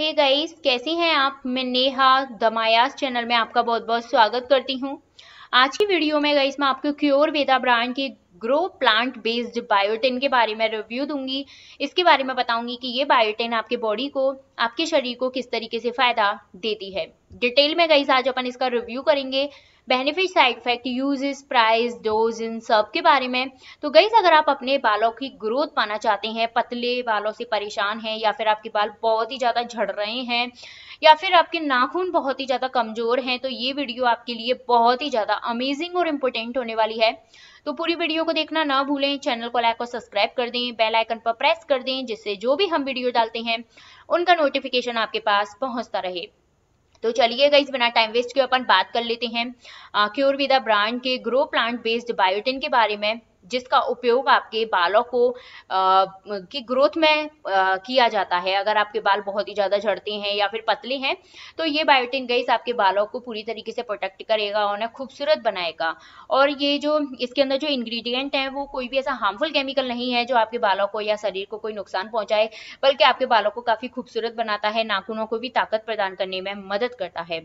हे hey guys कैसे हैं आप मैं नेहा दमायास चैनल में आपका बहुत बहुत स्वागत करती हूं आज की वीडियो में गाइस मैं आपको क्योर वेदा ब्रांड की ग्रो प्लांट बेस्ड बायोटिन के बारे में रिव्यू दूंगी इसके बारे में बताऊंगी कि ये बायोटिन आपके बॉडी को आपके शरीर को किस तरीके से फ़ायदा देती है डिटेल में गाइस आज अपन इसका रिव्यू करेंगे benefit side effect uses price dose इन सब के बारे में तो गई अगर आप अपने बालों की ग्रोथ पाना चाहते हैं पतले बालों से परेशान हैं या फिर आपके बाल बहुत ही ज़्यादा झड़ रहे हैं या फिर आपके नाखून बहुत ही ज़्यादा कमज़ोर हैं तो ये वीडियो आपके लिए बहुत ही ज़्यादा अमेजिंग और इम्पोर्टेंट होने वाली है तो पूरी वीडियो को देखना ना भूलें चैनल को लाइक और सब्सक्राइब कर दें बेल आइकन पर प्रेस कर दें जिससे जो भी हम वीडियो डालते हैं उनका नोटिफिकेशन आपके पास पहुंचता रहे तो चलिए गई बिना टाइम वेस्ट के अपन बात कर लेते हैं क्योर विदा ब्रांड के ग्रो प्लांट बेस्ड बायोटिन के बारे में जिसका उपयोग आपके बालों को आ, की ग्रोथ में आ, किया जाता है अगर आपके बाल बहुत ही ज़्यादा झड़ते हैं या फिर पतले हैं तो ये बायोटिन गैस आपके बालों को पूरी तरीके से प्रोटेक्ट करेगा उन्हें खूबसूरत बनाएगा और ये जो इसके अंदर जो इंग्रेडिएंट हैं वो कोई भी ऐसा हार्मफुल केमिकल नहीं है जो आपके बालों को या शरीर को कोई नुकसान पहुँचाए बल्कि आपके बालों को काफ़ी खूबसूरत बनाता है नाखूनों को भी ताकत प्रदान करने में मदद करता है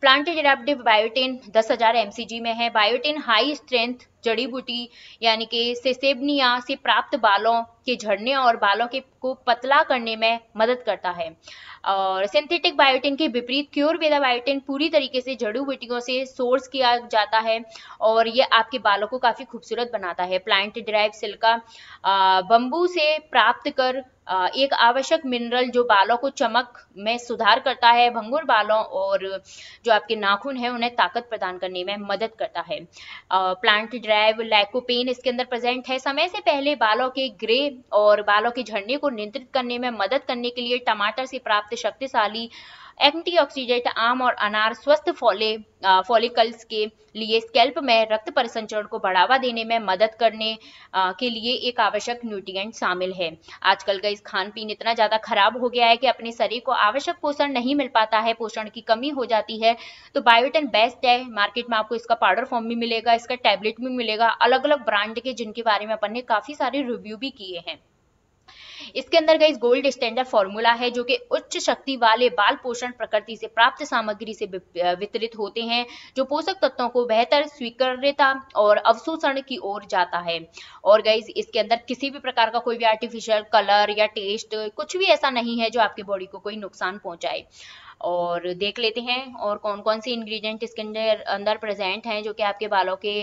प्लांट एडेप्टिव बायोटिन 10,000 एमसीजी में है बायोटिन हाई स्ट्रेंथ जड़ी बूटी यानी कि सेसेबनिया से प्राप्त बालों के झड़ने और बालों के को पतला करने में मदद करता है और सिंथेटिक बायोटिन के विपरीत क्योर वेदा बायोटिन पूरी तरीके से जड़ी बूटियों से सोर्स किया जाता है और यह आपके बालों को काफ़ी खूबसूरत बनाता है प्लांट ड्राइव सिल्का बम्बू से प्राप्त कर एक आवश्यक मिनरल जो बालों को चमक में सुधार करता है भंगुर बालों और जो आपके नाखून है उन्हें ताकत प्रदान करने में मदद करता है प्लांट ड्राइव लैकोपेन इसके अंदर प्रेजेंट है समय से पहले बालों के ग्रे और बालों के झड़ने को नियंत्रित करने में मदद करने के लिए टमाटर से प्राप्त शक्तिशाली एंटीऑक्सीडेंट आम और अनार स्वस्थ फॉले फॉलिकल्स के लिए स्कैल्प में रक्त परिसंचरण को बढ़ावा देने में मदद करने के लिए एक आवश्यक न्यूट्रिएंट शामिल है आजकल का इस खान पीन इतना ज़्यादा खराब हो गया है कि अपने शरीर को आवश्यक पोषण नहीं मिल पाता है पोषण की कमी हो जाती है तो बायोटिन बेस्ट है मार्केट में आपको इसका पाउडर फॉर्म भी मिलेगा इसका टेबलेट भी मिलेगा अलग अलग ब्रांड के जिनके बारे में अपन ने काफ़ी सारे रिव्यू भी किए हैं इसके अंदर गई गोल्ड स्टैंडर्ड फॉर्मूला है जो कि उच्च शक्ति वाले बाल पोषण प्रकृति से प्राप्त सामग्री से वितरित होते हैं जो पोषक तत्वों को बेहतर स्वीकार्यता और अवशोषण की ओर जाता है और गई इसके अंदर किसी भी प्रकार का कोई भी आर्टिफिशियल कलर या टेस्ट कुछ भी ऐसा नहीं है जो आपकी बॉडी को कोई नुकसान पहुंचाए और देख लेते हैं और कौन कौन से इंग्रेडिएंट इसके अंदर अंदर प्रेजेंट हैं जो कि आपके बालों के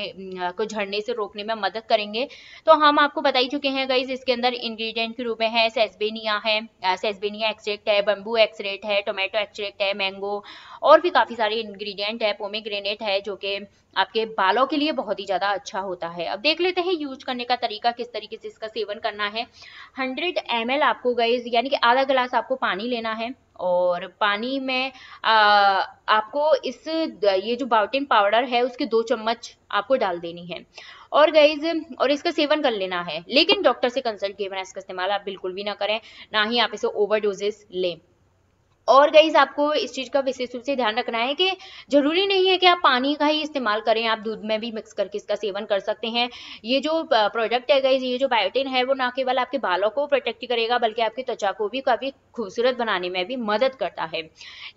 को झड़ने से रोकने में मदद करेंगे तो हम आपको बता ही चुके हैं गाइज इसके अंदर इंग्रेडिएंट के रूप में है सेसबेनिया है सेसबेनिया एक्सट्रेक्ट है बम्बू एक्सरेट है टोमेटो एक्सट्रेक्ट है मैंगो और भी काफ़ी सारे इन्ग्रीडियंट है पोमेग्रेनेट है जो कि आपके बालों के लिए बहुत ही ज़्यादा अच्छा होता है अब देख लेते हैं यूज करने का तरीका किस तरीके से इसका सेवन करना है हंड्रेड एम आपको गए यानी कि आधा गिलास आपको पानी लेना है और पानी में आ, आपको इस ये जो बाउटिन पाउडर है उसके दो चम्मच आपको डाल देनी है और गाइज और इसका सेवन कर लेना है लेकिन डॉक्टर से कंसल्ट किए बिना इसका इस्तेमाल आप बिल्कुल भी ना करें ना ही आप इसे ओवर लें और गईज आपको इस चीज़ का विशेष रूप से ध्यान रखना है कि जरूरी नहीं है कि आप पानी का ही इस्तेमाल करें आप दूध में भी मिक्स करके इसका सेवन कर सकते हैं ये जो प्रोडक्ट है गईज ये जो बायोटिन है वो ना केवल आपके बालों को प्रोटेक्ट करेगा बल्कि आपकी त्वचा को भी काफ़ी खूबसूरत बनाने में भी मदद करता है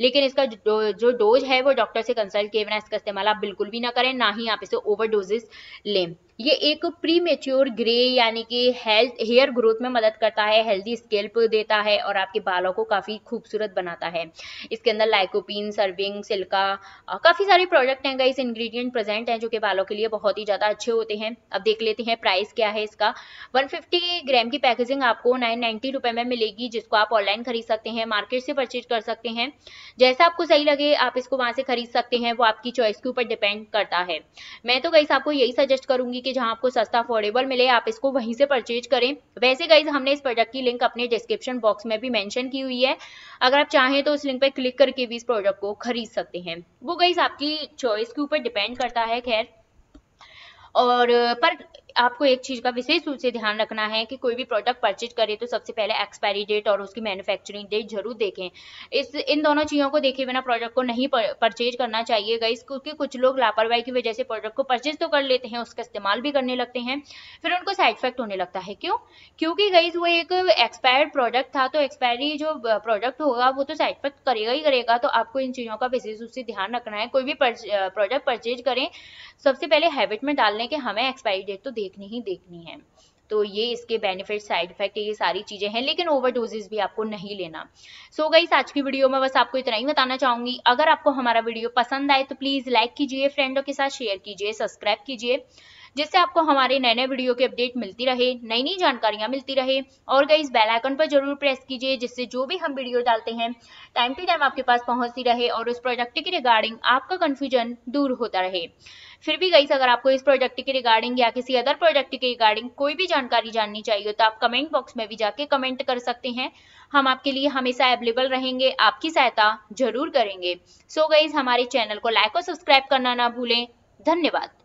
लेकिन इसका जो, जो डोज है वो डॉक्टर से कंसल्ट किए बिना इसका इस्तेमाल आप बिल्कुल भी ना करें ना ही आप इसे ओवर लें ये एक प्री मेच्योर ग्रे यानी कि हेल्थ हेयर ग्रोथ में मदद करता है हेल्दी स्केल्प देता है और आपके बालों को काफ़ी खूबसूरत बनाता है इसके अंदर लाइकोपिन सर्विंग सिल्का काफ़ी सारे प्रोडक्ट हैं गाइस इंग्रेडिएंट प्रेजेंट हैं जो कि बालों के लिए बहुत ही ज़्यादा अच्छे होते हैं अब देख लेते हैं प्राइस क्या है इसका वन ग्राम की पैकेजिंग आपको नाइन नाइन्टी में मिलेगी जिसको आप ऑनलाइन खरीद सकते हैं मार्केट से परचेज कर सकते हैं जैसा आपको सही लगे आप इसको वहाँ से खरीद सकते हैं वो आपकी चॉइस के ऊपर डिपेंड करता है मैं तो गाइस आपको यही सजेस्ट करूँगी कि जहां आपको सस्ता अफोर्डेबल मिले आप इसको वहीं से परचेज करें वैसे गाइज हमने इस प्रोडक्ट की लिंक अपने डिस्क्रिप्शन बॉक्स में भी मैंशन की हुई है अगर आप चाहें तो उस लिंक पर क्लिक करके भी इस प्रोडक्ट को खरीद सकते हैं वो गाइज आपकी चॉइस के ऊपर डिपेंड करता है खैर और पर आपको एक चीज का विशेष रूप से ध्यान रखना है कि कोई भी प्रोडक्ट परचेज करे तो सबसे पहले एक्सपायरी डेट और उसकी मैन्युफैक्चरिंग डेट जरूर देखें इस इन दोनों चीज़ों को देखे बिना प्रोडक्ट को नहीं परचेज करना चाहिए गाइस क्योंकि कुछ लोग लापरवाही की वजह से प्रोडक्ट को परचेज तो कर लेते हैं उसका इस्तेमाल भी करने लगते हैं फिर उनको साइड इफेक्ट होने लगता है क्यों क्योंकि गाइज वो एक एक्सपायर्ड प्रोडक्ट था तो एक्सपायरी जो प्रोडक्ट होगा वो तो साइड इफेक्ट करेगा ही करेगा तो आपको इन चीज़ों का विशेष रूप से ध्यान रखना है कोई भी प्रोडक्ट परचेज करें सबसे पहले हैबिट में डालने के हमें एक्सपायरी डेट तो दे देखनी ही देखनी है तो ये इसके बेनिफिट साइड इफेक्ट ये सारी चीज़ें हैं लेकिन ओवर डोजेज भी आपको नहीं लेना सो गई आज की वीडियो में बस आपको इतना ही बताना चाहूंगी अगर आपको हमारा वीडियो पसंद आए तो प्लीज़ लाइक कीजिए फ्रेंडों के साथ शेयर कीजिए सब्सक्राइब कीजिए जिससे आपको हमारे नए नए वीडियो के अपडेट मिलती रहे नई नई जानकारियाँ मिलती रहे और गई बेल आइकन पर जरूर प्रेस कीजिए जिससे जो भी हम वीडियो डालते हैं टाइम टू टाइम आपके पास पहुँचती रहे और उस प्रोजेक्ट के रिगार्डिंग आपका कन्फ्यूजन दूर होता रहे फिर भी गई अगर आपको इस प्रोजेक्ट के रिगार्डिंग या किसी अदर प्रोजेक्ट के रिगार्डिंग कोई भी जानकारी जाननी चाहिए तो आप कमेंट बॉक्स में भी जाके कमेंट कर सकते हैं हम आपके लिए हमेशा अवेलेबल रहेंगे आपकी सहायता जरूर करेंगे सो so गईज हमारे चैनल को लाइक और सब्सक्राइब करना ना भूलें धन्यवाद